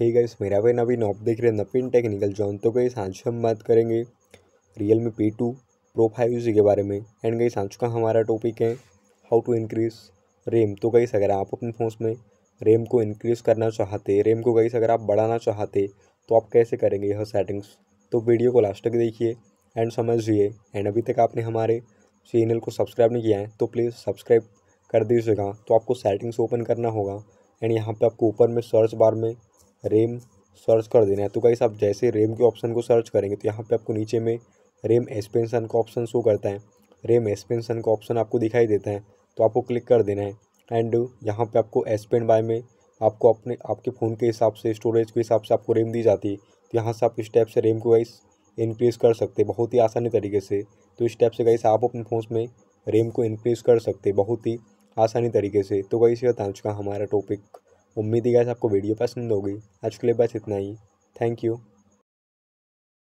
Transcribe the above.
hey guys मेरा भाई नवीन आप देख रहे हैं नवीन टेक्निकल जॉन तो गई आज हम बात करेंगे Realme P two pro five G के बारे में एंड गई आज का हमारा टॉपिक है हाउ टू इंक्रीज रेम तो गई अगर आप अपने फ़ोन में रेम को इंक्रीज़ करना चाहते रेम को गई अगर आप बढ़ाना चाहते तो आप कैसे करेंगे यह सेटिंग्स तो वीडियो को लास्ट तक देखिए एंड समझिए एंड अभी तक आपने हमारे चैनल को सब्सक्राइब नहीं किया है तो प्लीज़ सब्सक्राइब कर दीजिएगा तो आपको सेटिंग्स ओपन करना होगा एंड यहाँ पे आपको ऊपर में सर्च बार में रेम सर्च कर देना है तो कहीं आप जैसे रेम के ऑप्शन को सर्च करेंगे तो यहाँ पे आपको नीचे में रेम एक्सपेंसन का ऑप्शन शो करता है रेम एक्सपेंसन का ऑप्शन आपको दिखाई देता है तो आपको क्लिक कर देना है एंड यहाँ पे आपको एक्सपेंड बाय में आपको अपने आपके फ़ोन के हिसाब से स्टोरेज के हिसाब से आपको रेम दी जाती है तो यहाँ से आप इस टाइप से रेम को गाइस इंक्रीज़ कर सकते हैं बहुत ही आसानी तरीके से तो इस टाइप से गाइस आप अपने फ़ोन में रेम को इनक्रीज़ कर सकते हैं बहुत ही आसानी तरीके से तो गाइस से था चुका हमारा टॉपिक उम्मीद ही गैस आपको वीडियो पसंद होगी आज के लिए बस इतना ही थैंक यू